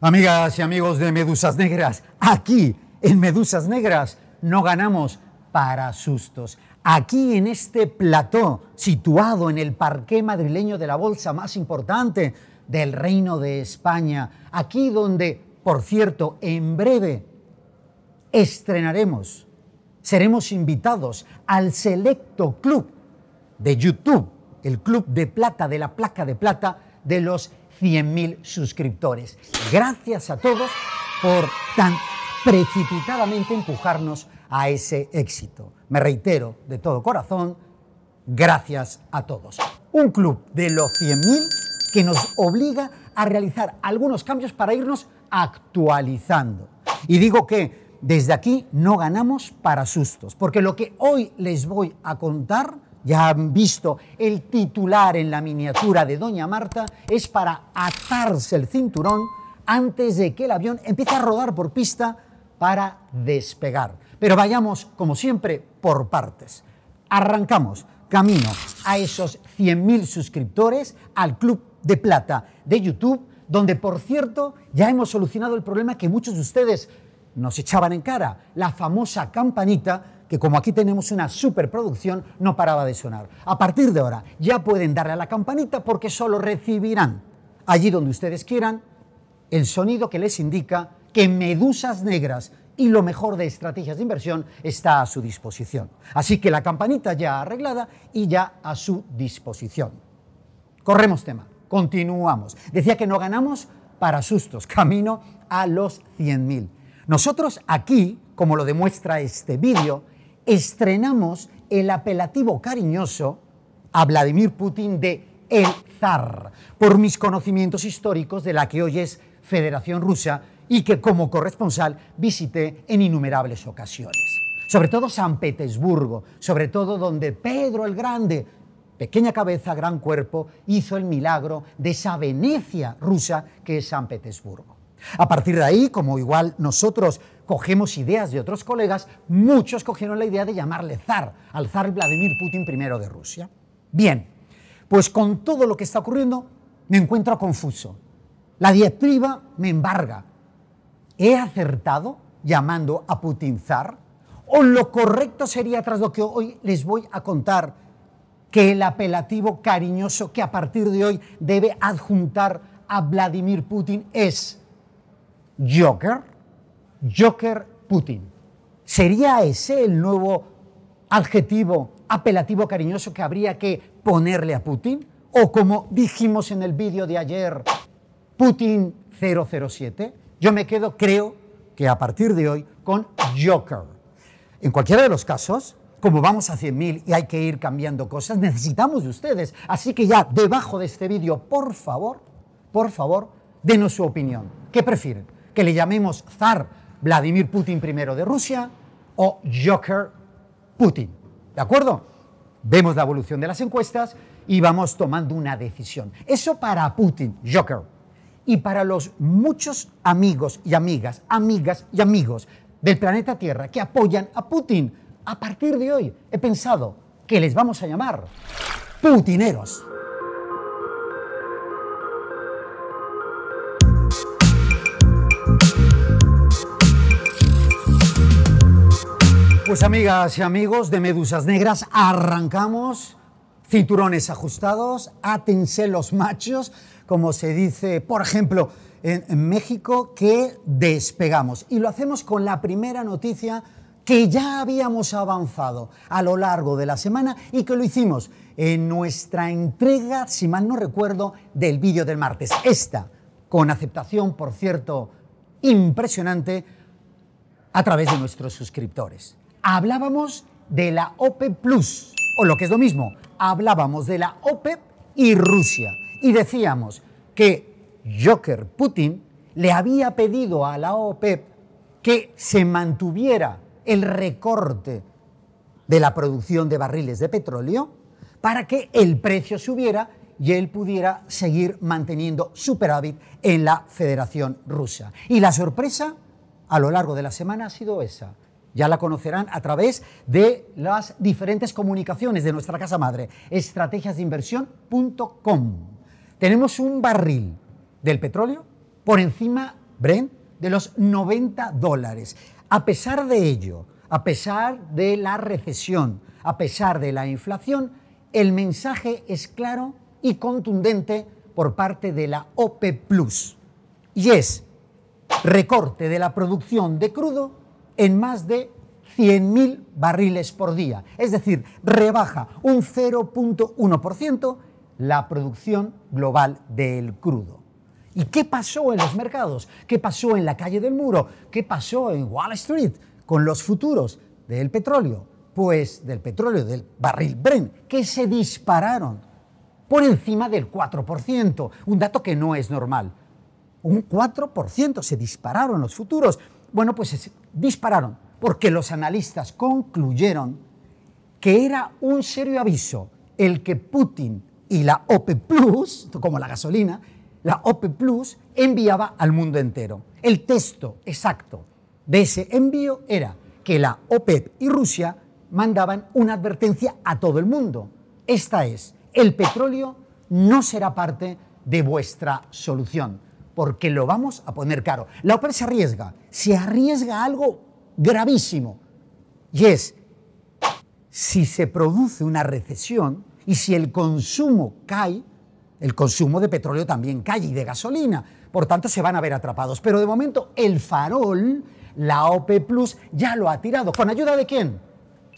Amigas y amigos de Medusas Negras, aquí en Medusas Negras no ganamos para sustos. Aquí en este plató, situado en el parque madrileño de la bolsa más importante del Reino de España, aquí donde, por cierto, en breve estrenaremos, seremos invitados al selecto club de YouTube, el Club de Plata de la Placa de Plata de los 100.000 suscriptores. Gracias a todos por tan precipitadamente empujarnos a ese éxito. Me reitero de todo corazón, gracias a todos. Un club de los 100.000 que nos obliga a realizar algunos cambios para irnos actualizando. Y digo que desde aquí no ganamos para sustos, porque lo que hoy les voy a contar ya han visto, el titular en la miniatura de Doña Marta es para atarse el cinturón antes de que el avión empiece a rodar por pista para despegar. Pero vayamos, como siempre, por partes. Arrancamos camino a esos 100.000 suscriptores al Club de Plata de YouTube, donde, por cierto, ya hemos solucionado el problema que muchos de ustedes nos echaban en cara, la famosa campanita que como aquí tenemos una superproducción, no paraba de sonar. A partir de ahora ya pueden darle a la campanita porque solo recibirán, allí donde ustedes quieran, el sonido que les indica que Medusas Negras y lo mejor de estrategias de inversión está a su disposición. Así que la campanita ya arreglada y ya a su disposición. Corremos tema, continuamos. Decía que no ganamos para sustos, camino a los 100.000. Nosotros aquí, como lo demuestra este vídeo, estrenamos el apelativo cariñoso a Vladimir Putin de el zar, por mis conocimientos históricos de la que hoy es Federación Rusa y que como corresponsal visité en innumerables ocasiones. Sobre todo San Petersburgo, sobre todo donde Pedro el Grande, pequeña cabeza, gran cuerpo, hizo el milagro de esa Venecia rusa que es San Petersburgo. A partir de ahí, como igual nosotros cogemos ideas de otros colegas, muchos cogieron la idea de llamarle zar, al zar Vladimir Putin I de Rusia. Bien, pues con todo lo que está ocurriendo me encuentro confuso. La diatriba me embarga. ¿He acertado llamando a Putin zar? ¿O lo correcto sería, tras lo que hoy les voy a contar, que el apelativo cariñoso que a partir de hoy debe adjuntar a Vladimir Putin es Joker, Joker Putin. ¿Sería ese el nuevo adjetivo, apelativo cariñoso que habría que ponerle a Putin? ¿O como dijimos en el vídeo de ayer, Putin 007? Yo me quedo, creo, que a partir de hoy con Joker. En cualquiera de los casos, como vamos a 100.000 y hay que ir cambiando cosas, necesitamos de ustedes. Así que ya debajo de este vídeo, por favor, por favor, denos su opinión. ¿Qué prefieren? que le llamemos zar Vladimir Putin I de Rusia o Joker Putin. ¿De acuerdo? Vemos la evolución de las encuestas y vamos tomando una decisión. Eso para Putin, Joker. Y para los muchos amigos y amigas, amigas y amigos del planeta Tierra que apoyan a Putin, a partir de hoy he pensado que les vamos a llamar putineros. Pues, amigas y amigos de Medusas Negras. Arrancamos cinturones ajustados, átense los machos, como se dice, por ejemplo, en México, que despegamos. Y lo hacemos con la primera noticia que ya habíamos avanzado a lo largo de la semana y que lo hicimos en nuestra entrega, si mal no recuerdo, del vídeo del martes. Esta, con aceptación, por cierto, impresionante, a través de nuestros suscriptores. Hablábamos de la OPEP e Plus, o lo que es lo mismo, hablábamos de la OPEP e y Rusia. Y decíamos que Joker Putin le había pedido a la OPEP e que se mantuviera el recorte de la producción de barriles de petróleo para que el precio subiera y él pudiera seguir manteniendo superávit en la Federación Rusa. Y la sorpresa a lo largo de la semana ha sido esa. Ya la conocerán a través de las diferentes comunicaciones de nuestra casa madre, estrategiasdeinversión.com. Tenemos un barril del petróleo por encima, Brent, de los 90 dólares. A pesar de ello, a pesar de la recesión, a pesar de la inflación, el mensaje es claro y contundente por parte de la OP. Plus. Y es recorte de la producción de crudo en más de 100.000 barriles por día, es decir, rebaja un 0.1% la producción global del crudo. ¿Y qué pasó en los mercados? ¿Qué pasó en la calle del muro? ¿Qué pasó en Wall Street con los futuros del petróleo? Pues del petróleo, del barril Brent, que se dispararon por encima del 4%, un dato que no es normal. Un 4% se dispararon los futuros. Bueno, pues dispararon, porque los analistas concluyeron que era un serio aviso el que Putin y la OPEP Plus, como la gasolina, la OPEP Plus enviaba al mundo entero. El texto exacto de ese envío era que la OPEP y Rusia mandaban una advertencia a todo el mundo. Esta es, el petróleo no será parte de vuestra solución porque lo vamos a poner caro. La OPE se arriesga, se arriesga algo gravísimo, y es si se produce una recesión y si el consumo cae, el consumo de petróleo también cae y de gasolina, por tanto se van a ver atrapados. Pero de momento el farol, la OPE Plus, ya lo ha tirado. ¿Con ayuda de quién?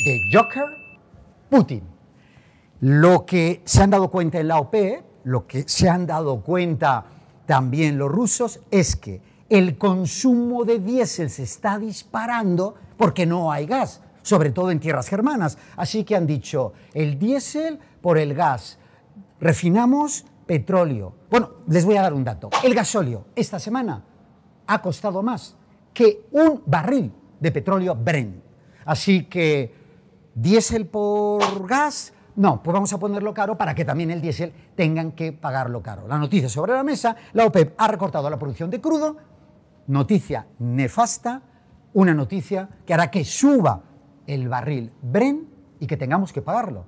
De Joker Putin. Lo que se han dado cuenta en la OPE, lo que se han dado cuenta también los rusos es que el consumo de diésel se está disparando porque no hay gas, sobre todo en tierras germanas. Así que han dicho, el diésel por el gas. Refinamos petróleo. Bueno, les voy a dar un dato. El gasóleo esta semana ha costado más que un barril de petróleo Brent. Así que diésel por gas, no, pues vamos a ponerlo caro para que también el diésel tengan que pagarlo caro. La noticia sobre la mesa, la OPEP ha recortado la producción de crudo, noticia nefasta, una noticia que hará que suba el barril Bren y que tengamos que pagarlo.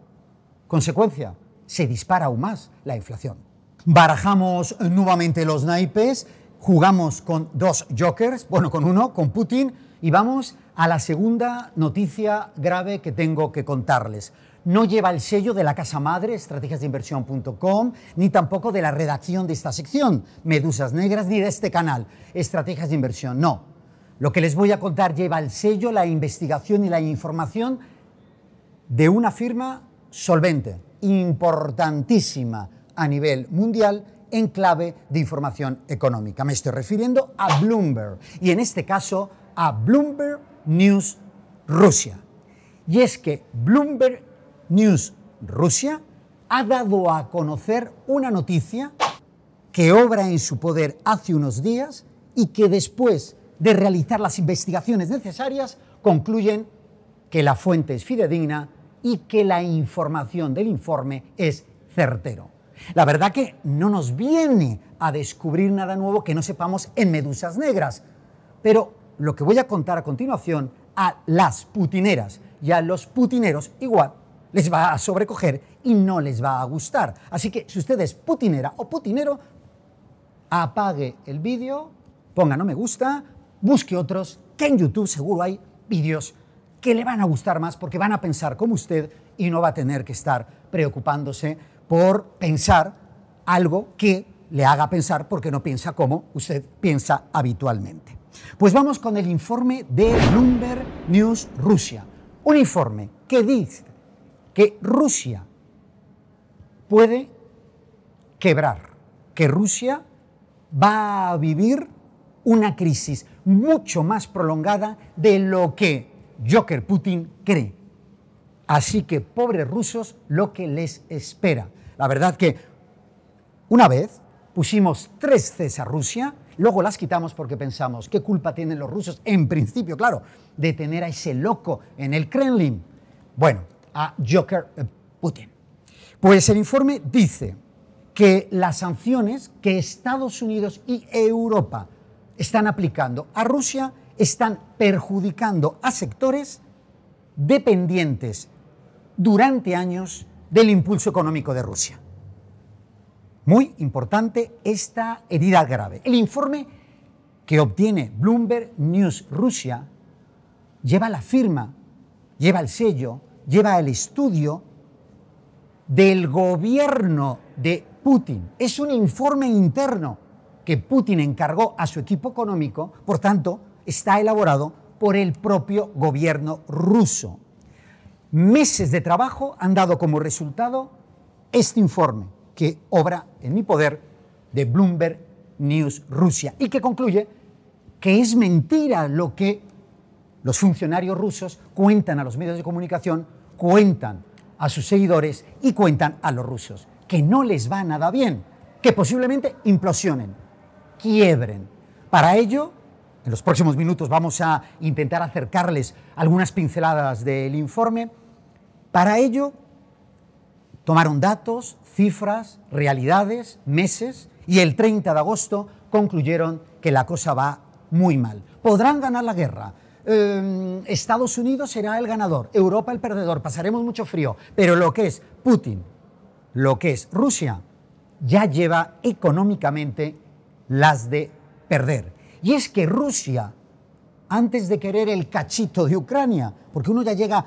Consecuencia, se dispara aún más la inflación. Barajamos nuevamente los naipes, jugamos con dos jokers, bueno, con uno, con Putin, y vamos a la segunda noticia grave que tengo que contarles. No lleva el sello de la casa madre, estrategiasdeinversión.com, ni tampoco de la redacción de esta sección, Medusas Negras, ni de este canal, Estrategias de Inversión. No. Lo que les voy a contar lleva el sello, la investigación y la información de una firma solvente, importantísima a nivel mundial en clave de información económica. Me estoy refiriendo a Bloomberg y en este caso a Bloomberg News Rusia. Y es que Bloomberg News Rusia ha dado a conocer una noticia que obra en su poder hace unos días y que después de realizar las investigaciones necesarias concluyen que la fuente es fidedigna y que la información del informe es certero. La verdad que no nos viene a descubrir nada nuevo que no sepamos en Medusas Negras, pero lo que voy a contar a continuación a las putineras y a los putineros igual les va a sobrecoger y no les va a gustar. Así que si usted es putinera o putinero, apague el vídeo, ponga no me gusta, busque otros, que en YouTube seguro hay vídeos que le van a gustar más porque van a pensar como usted y no va a tener que estar preocupándose por pensar algo que le haga pensar porque no piensa como usted piensa habitualmente. Pues vamos con el informe de Bloomberg News Rusia. Un informe que dice que Rusia puede quebrar, que Rusia va a vivir una crisis mucho más prolongada de lo que Joker Putin cree. Así que pobres rusos, lo que les espera. La verdad que una vez pusimos tres Cs a Rusia Luego las quitamos porque pensamos, ¿qué culpa tienen los rusos? En principio, claro, de tener a ese loco en el Kremlin. Bueno, a Joker eh, Putin. Pues el informe dice que las sanciones que Estados Unidos y Europa están aplicando a Rusia están perjudicando a sectores dependientes durante años del impulso económico de Rusia. Muy importante esta herida grave. El informe que obtiene Bloomberg News Rusia lleva la firma, lleva el sello, lleva el estudio del gobierno de Putin. Es un informe interno que Putin encargó a su equipo económico, por tanto, está elaborado por el propio gobierno ruso. Meses de trabajo han dado como resultado este informe que obra en mi poder de Bloomberg News Rusia y que concluye que es mentira lo que los funcionarios rusos cuentan a los medios de comunicación, cuentan a sus seguidores y cuentan a los rusos, que no les va nada bien, que posiblemente implosionen, quiebren. Para ello, en los próximos minutos vamos a intentar acercarles algunas pinceladas del informe. Para ello, tomaron datos, cifras, realidades, meses y el 30 de agosto concluyeron que la cosa va muy mal. Podrán ganar la guerra. Eh, Estados Unidos será el ganador, Europa el perdedor, pasaremos mucho frío, pero lo que es Putin, lo que es Rusia, ya lleva económicamente las de perder. Y es que Rusia, antes de querer el cachito de Ucrania, porque uno ya llega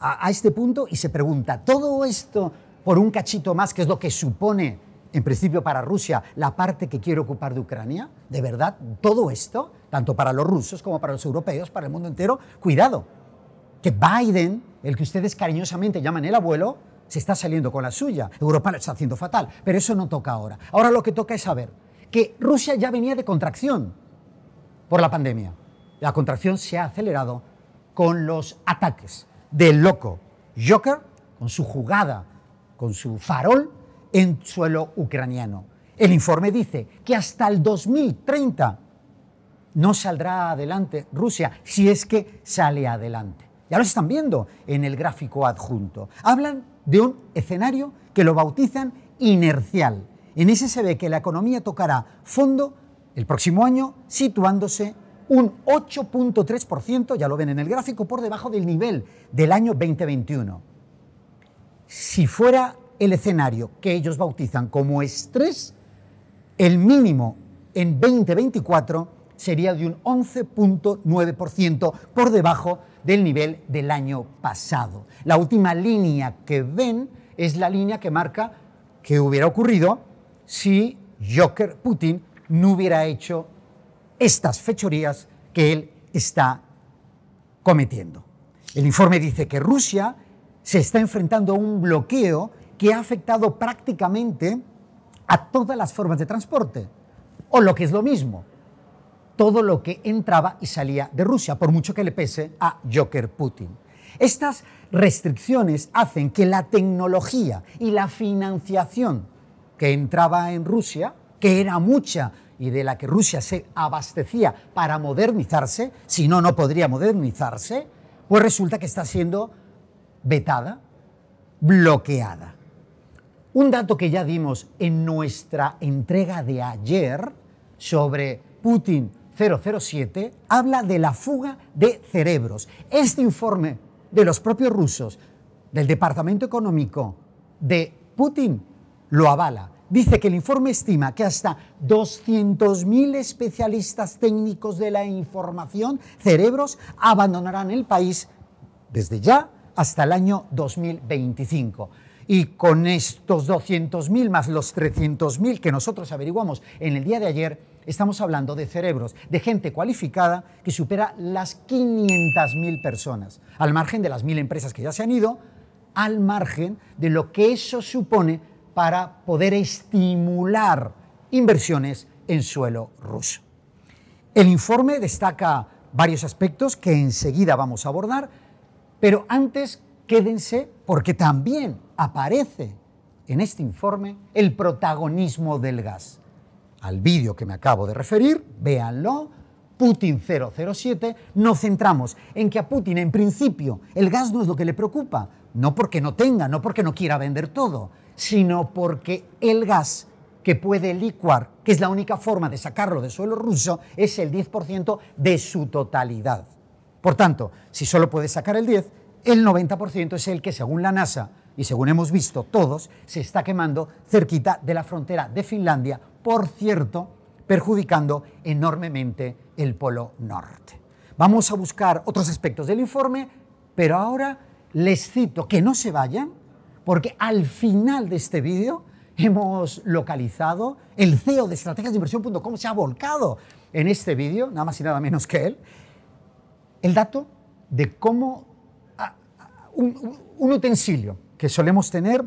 a, este punto y se pregunta, ¿todo esto por un cachito más, que es lo que supone, en principio, para Rusia, la parte que quiere ocupar de Ucrania? ¿De verdad todo esto, tanto para los rusos como para los europeos, para el mundo entero? Cuidado, que Biden, el que ustedes cariñosamente llaman el abuelo, se está saliendo con la suya. Europa lo está haciendo fatal, pero eso no toca ahora. Ahora lo que toca es saber que Rusia ya venía de contracción por la pandemia. La contracción se ha acelerado con los ataques del loco Joker, con su jugada con su farol en suelo ucraniano. El informe dice que hasta el 2030 no saldrá adelante Rusia, si es que sale adelante. Ya lo están viendo en el gráfico adjunto. Hablan de un escenario que lo bautizan inercial. En ese se ve que la economía tocará fondo el próximo año, situándose un 8.3%, ya lo ven en el gráfico, por debajo del nivel del año 2021 si fuera el escenario que ellos bautizan como estrés, el mínimo en 2024 sería de un 11.9% por debajo del nivel del año pasado. La última línea que ven es la línea que marca que hubiera ocurrido si Joker Putin no hubiera hecho estas fechorías que él está cometiendo. El informe dice que Rusia se está enfrentando a un bloqueo que ha afectado prácticamente a todas las formas de transporte, o lo que es lo mismo, todo lo que entraba y salía de Rusia, por mucho que le pese a Joker Putin. Estas restricciones hacen que la tecnología y la financiación que entraba en Rusia, que era mucha y de la que Rusia se abastecía para modernizarse, si no, no podría modernizarse, pues resulta que está siendo vetada, bloqueada. Un dato que ya dimos en nuestra entrega de ayer sobre Putin 007 habla de la fuga de cerebros. Este informe de los propios rusos, del Departamento Económico de Putin, lo avala. Dice que el informe estima que hasta 200.000 especialistas técnicos de la información, cerebros, abandonarán el país desde ya hasta el año 2025. Y con estos 200.000 más los 300.000 que nosotros averiguamos en el día de ayer, estamos hablando de cerebros, de gente cualificada que supera las 500.000 personas, al margen de las 1.000 empresas que ya se han ido, al margen de lo que eso supone para poder estimular inversiones en suelo ruso. El informe destaca varios aspectos que enseguida vamos a abordar, pero antes quédense porque también aparece en este informe el protagonismo del gas. Al vídeo que me acabo de referir, véanlo, Putin 007, nos centramos en que a Putin en principio el gas no es lo que le preocupa, no porque no tenga, no porque no quiera vender todo, sino porque el gas que puede licuar, que es la única forma de sacarlo del suelo ruso, es el 10% de su totalidad. Por tanto, si solo puedes sacar el 10, el 90% es el que, según la NASA y según hemos visto todos, se está quemando cerquita de la frontera de Finlandia, por cierto, perjudicando enormemente el Polo Norte. Vamos a buscar otros aspectos del informe, pero ahora les cito que no se vayan, porque al final de este vídeo hemos localizado, el CEO de estrategiasdeinversión.com se ha volcado en este vídeo, nada más y nada menos que él, el dato de cómo ah, ah, un, utensilio que solemos tener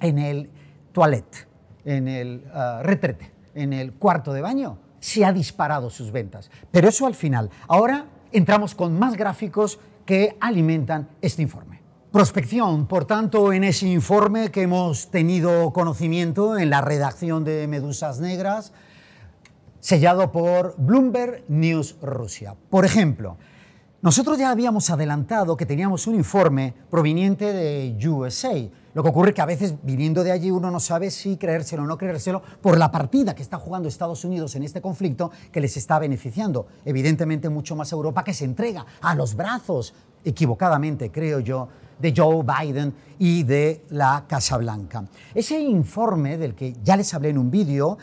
en el toilet, en el ah, retrete, en el cuarto de baño, se ha disparado sus ventas. Pero eso al final. Ahora entramos con más gráficos que alimentan este informe. Prospección, por tanto, en ese informe que hemos tenido conocimiento en la redacción de Medusas Negras, sellado por Bloomberg News Rusia. Por ejemplo, nosotros ya habíamos adelantado que teníamos un informe proveniente de USA. Lo que ocurre que a veces viniendo de allí uno no sabe si creérselo o no creérselo por la partida que está jugando Estados Unidos en este conflicto que les está beneficiando. Evidentemente mucho más Europa que se entrega a los brazos, equivocadamente creo yo, de Joe Biden y de la Casa Blanca. Ese informe del que ya les hablé en un vídeo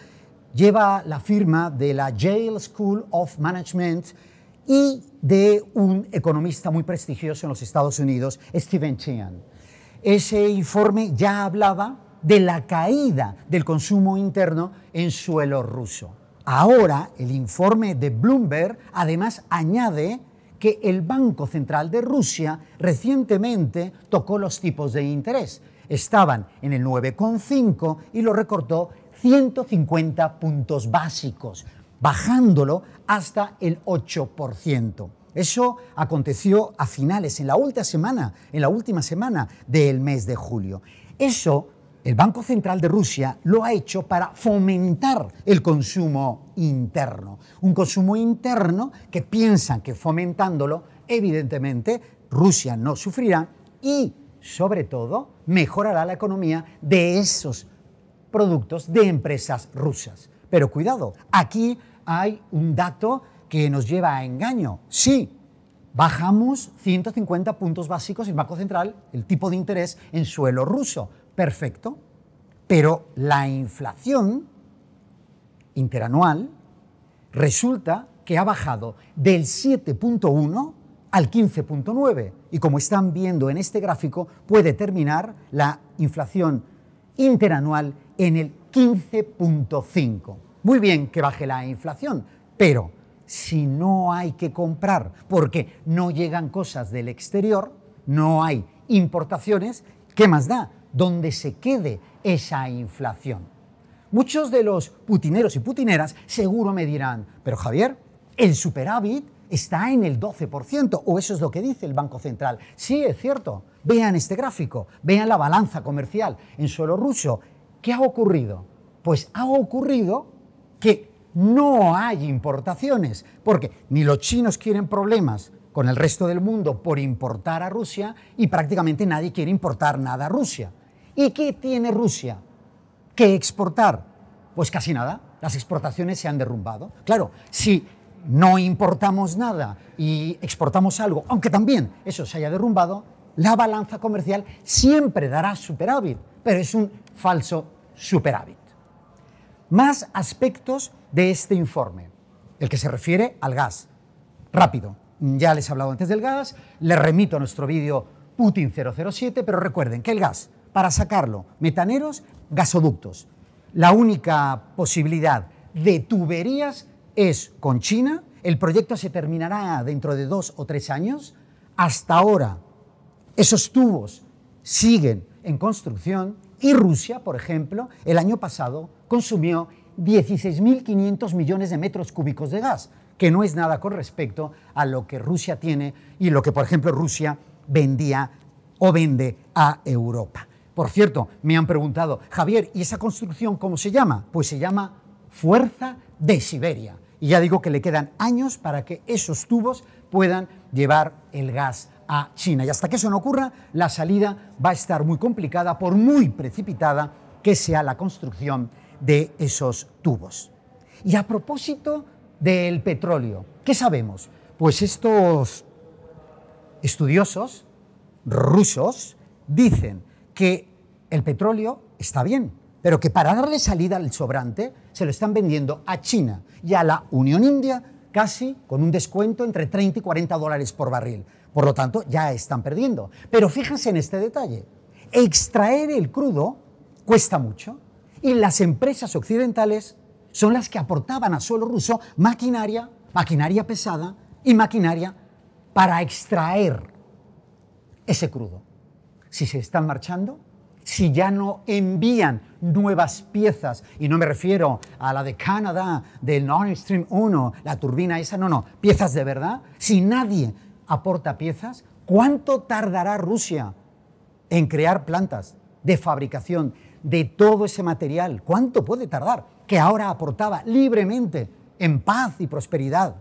lleva la firma de la Yale School of Management y de un economista muy prestigioso en los Estados Unidos, Steven Chean. Ese informe ya hablaba de la caída del consumo interno en suelo ruso. Ahora, el informe de Bloomberg además añade que el Banco Central de Rusia recientemente tocó los tipos de interés. Estaban en el 9,5 y lo recortó 150 puntos básicos bajándolo hasta el 8%. Eso aconteció a finales, en la última semana, en la última semana del mes de julio. Eso el Banco Central de Rusia lo ha hecho para fomentar el consumo interno. Un consumo interno que piensan que fomentándolo, evidentemente, Rusia no sufrirá y, sobre todo, mejorará la economía de esos productos de empresas rusas. Pero cuidado, aquí hay un dato que nos lleva a engaño. Sí, bajamos 150 puntos básicos el Banco Central, el tipo de interés, en suelo ruso. Perfecto. Pero la inflación interanual resulta que ha bajado del 7.1 al 15.9. Y como están viendo en este gráfico, puede terminar la inflación interanual en el 15.5. Muy bien que baje la inflación, pero si no hay que comprar porque no llegan cosas del exterior, no hay importaciones, ¿qué más da? Donde se quede esa inflación? Muchos de los putineros y putineras seguro me dirán, pero Javier, el superávit está en el 12%, o eso es lo que dice el Banco Central. Sí, es cierto. Vean este gráfico, vean la balanza comercial en suelo ruso. ¿Qué ha ocurrido? Pues ha ocurrido que no hay importaciones, porque ni los chinos quieren problemas con el resto del mundo por importar a Rusia y prácticamente nadie quiere importar nada a Rusia. ¿Y qué tiene Rusia que exportar? Pues casi nada, las exportaciones se han derrumbado. Claro, si no importamos nada y exportamos algo, aunque también eso se haya derrumbado, la balanza comercial siempre dará superávit, pero es un falso superávit más aspectos de este informe, el que se refiere al gas. Rápido, ya les he hablado antes del gas, les remito a nuestro vídeo Putin 007, pero recuerden que el gas, para sacarlo, metaneros, gasoductos. La única posibilidad de tuberías es con China. El proyecto se terminará dentro de dos o tres años. Hasta ahora, esos tubos siguen en construcción y Rusia, por ejemplo, el año pasado consumió 16.500 millones de metros cúbicos de gas, que no es nada con respecto a lo que Rusia tiene y lo que, por ejemplo, Rusia vendía o vende a Europa. Por cierto, me han preguntado, Javier, ¿y esa construcción cómo se llama? Pues se llama Fuerza de Siberia. Y ya digo que le quedan años para que esos tubos puedan llevar el gas a China. Y hasta que eso no ocurra, la salida va a estar muy complicada, por muy precipitada que sea la construcción de esos tubos. Y a propósito del petróleo, ¿qué sabemos? Pues estos estudiosos rusos dicen que el petróleo está bien, pero que para darle salida al sobrante se lo están vendiendo a China y a la Unión India casi con un descuento entre 30 y 40 dólares por barril. Por lo tanto, ya están perdiendo. Pero fíjense en este detalle. Extraer el crudo cuesta mucho y las empresas occidentales son las que aportaban a suelo ruso maquinaria, maquinaria pesada y maquinaria para extraer ese crudo. Si se están marchando, si ya no envían nuevas piezas, y no me refiero a la de Canadá, del Nord Stream 1, la turbina esa, no, no, piezas de verdad, si nadie aporta piezas, ¿cuánto tardará Rusia en crear plantas de fabricación de todo ese material. ¿Cuánto puede tardar? Que ahora aportaba libremente en paz y prosperidad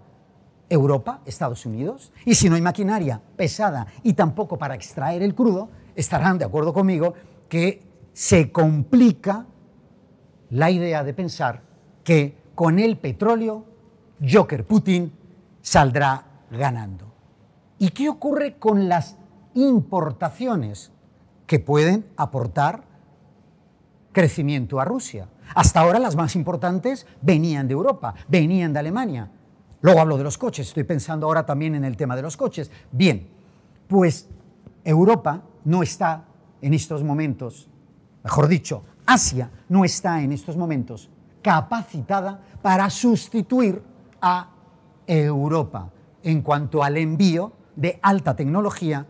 Europa, Estados Unidos. Y si no hay maquinaria pesada y tampoco para extraer el crudo, estarán de acuerdo conmigo que se complica la idea de pensar que con el petróleo Joker Putin saldrá ganando. ¿Y qué ocurre con las importaciones que pueden aportar crecimiento a Rusia. Hasta ahora las más importantes venían de Europa, venían de Alemania. Luego hablo de los coches, estoy pensando ahora también en el tema de los coches. Bien, pues Europa no está en estos momentos, mejor dicho, Asia no está en estos momentos capacitada para sustituir a Europa en cuanto al envío de alta tecnología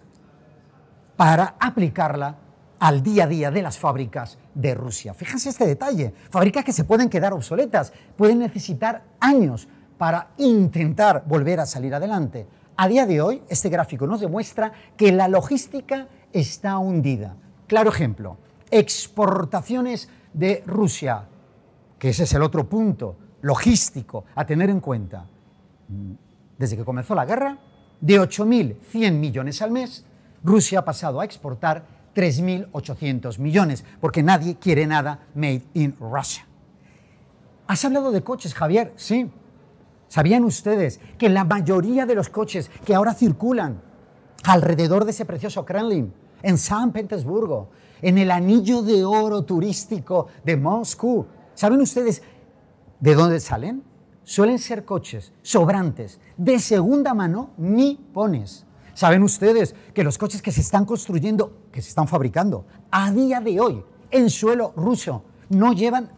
para aplicarla al día a día de las fábricas de Rusia. Fíjense este detalle, fábricas que se pueden quedar obsoletas, pueden necesitar años para intentar volver a salir adelante. A día de hoy, este gráfico nos demuestra que la logística está hundida. Claro ejemplo, exportaciones de Rusia, que ese es el otro punto logístico a tener en cuenta. Desde que comenzó la guerra, de 8.100 millones al mes, Rusia ha pasado a exportar 3.800 millones, porque nadie quiere nada made in Russia. Has hablado de coches, Javier, sí. ¿Sabían ustedes que la mayoría de los coches que ahora circulan alrededor de ese precioso Kremlin, en San Petersburgo, en el anillo de oro turístico de Moscú, ¿saben ustedes de dónde salen? Suelen ser coches sobrantes de segunda mano ni pones Saben ustedes que los coches que se están construyendo, que se están fabricando a día de hoy en suelo ruso, no llevan,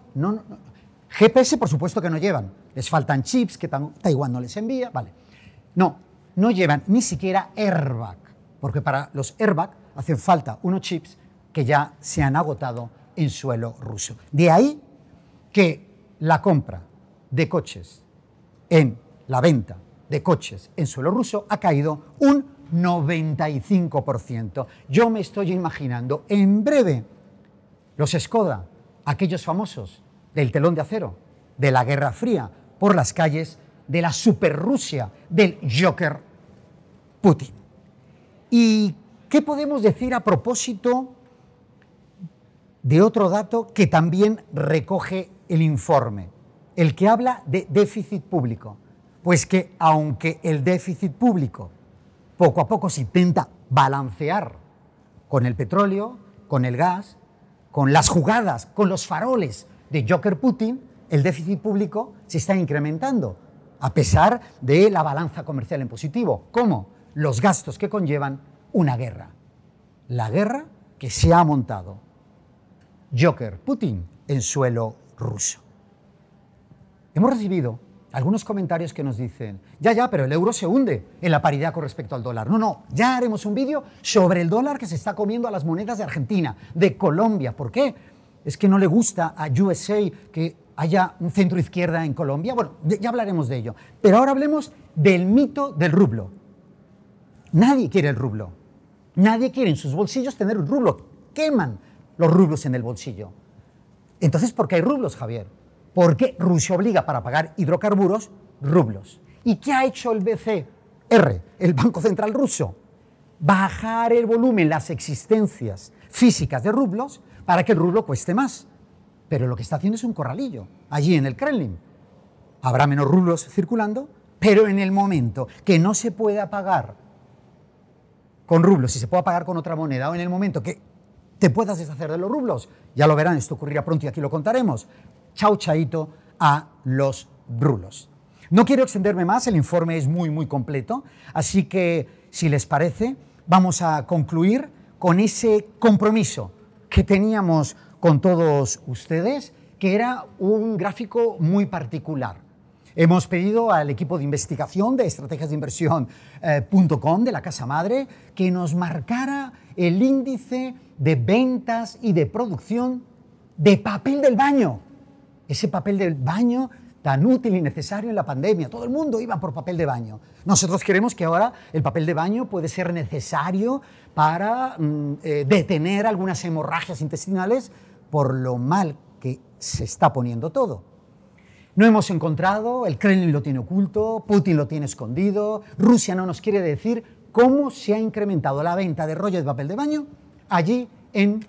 GPS por supuesto que no llevan, les faltan chips que Taiwán no les envía, vale. No, no llevan ni siquiera airbag, porque para los airbag hacen falta unos chips que ya se han agotado en suelo ruso. De ahí que la compra de coches en la venta de coches en suelo ruso ha caído un 95%. Yo me estoy imaginando en breve los Skoda, aquellos famosos del telón de acero, de la Guerra Fría, por las calles de la Superrusia, del Joker Putin. ¿Y qué podemos decir a propósito de otro dato que también recoge el informe, el que habla de déficit público? Pues que aunque el déficit público poco a poco se intenta balancear con el petróleo, con el gas, con las jugadas, con los faroles de Joker Putin, el déficit público se está incrementando, a pesar de la balanza comercial en positivo, como los gastos que conllevan una guerra. La guerra que se ha montado Joker Putin en suelo ruso. Hemos recibido algunos comentarios que nos dicen, ya, ya, pero el euro se hunde en la paridad con respecto al dólar. No, no, ya haremos un vídeo sobre el dólar que se está comiendo a las monedas de Argentina, de Colombia. ¿Por qué? Es que no le gusta a USA que haya un centro izquierda en Colombia. Bueno, ya hablaremos de ello. Pero ahora hablemos del mito del rublo. Nadie quiere el rublo. Nadie quiere en sus bolsillos tener un rublo. Queman los rublos en el bolsillo. Entonces, ¿por qué hay rublos, Javier? qué Rusia obliga para pagar hidrocarburos rublos. ¿Y qué ha hecho el BCR, el Banco Central Ruso? Bajar el volumen, las existencias físicas de rublos para que el rublo cueste más. Pero lo que está haciendo es un corralillo, allí en el Kremlin. Habrá menos rublos circulando, pero en el momento que no se pueda pagar con rublos, si se pueda pagar con otra moneda, o en el momento que te puedas deshacer de los rublos, ya lo verán, esto ocurrirá pronto y aquí lo contaremos, chau chaito a los brulos. No quiero extenderme más, el informe es muy, muy completo, así que si les parece, vamos a concluir con ese compromiso que teníamos con todos ustedes, que era un gráfico muy particular. Hemos pedido al equipo de investigación de estrategiasdeinversión.com eh, de la Casa Madre que nos marcara el índice de ventas y de producción de papel del baño ese papel del baño tan útil y necesario en la pandemia. Todo el mundo iba por papel de baño. Nosotros queremos que ahora el papel de baño puede ser necesario para mm, eh, detener algunas hemorragias intestinales por lo mal que se está poniendo todo. No hemos encontrado, el Kremlin lo tiene oculto, Putin lo tiene escondido, Rusia no nos quiere decir cómo se ha incrementado la venta de rollos de papel de baño allí en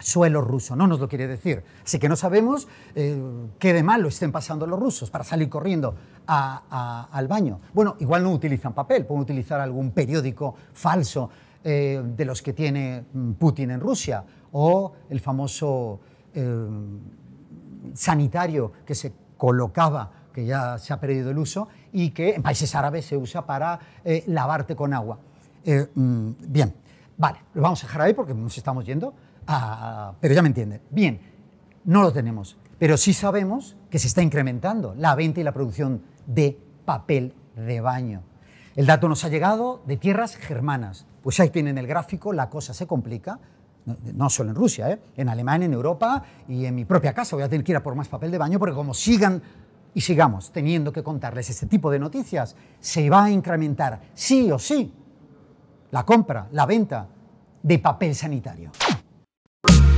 suelo ruso, no nos lo quiere decir. Así que no sabemos eh, qué de malo estén pasando los rusos para salir corriendo al baño. Bueno, igual no utilizan papel, pueden utilizar algún periódico falso eh, de los que tiene mm, Putin en Rusia o el famoso eh, sanitario que se colocaba que ya se ha perdido el uso y que en países árabes se usa para lavarte con agua. Mm, bien, vale, lo vamos a dejar ahí porque nos estamos yendo. Ah, pero ya me entiende. Bien, no lo tenemos, pero sí sabemos que se está incrementando la venta y la producción de papel de baño. El dato nos ha llegado de tierras germanas. Pues ahí tienen el gráfico, la cosa se complica, no solo en Rusia, ¿eh? en Alemania, en Europa y en mi propia casa voy a tener que ir a por más papel de baño porque como sigan y sigamos teniendo que contarles este tipo de noticias, se va a incrementar sí o sí la compra, la venta de papel sanitario. you